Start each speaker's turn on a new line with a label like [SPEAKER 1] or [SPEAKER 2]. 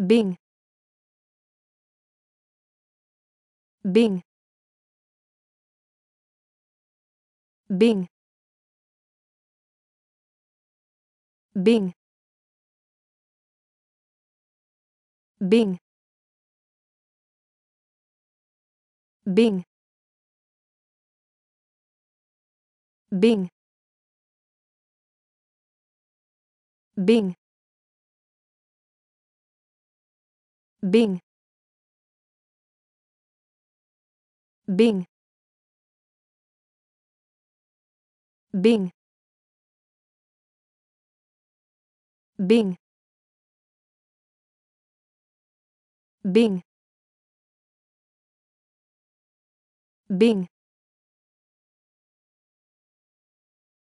[SPEAKER 1] Bing. Bing. Bing. Bing. Bing. Bing. Bing. Bing. Bing. Bing. Bing. Bing. Bing. Bing.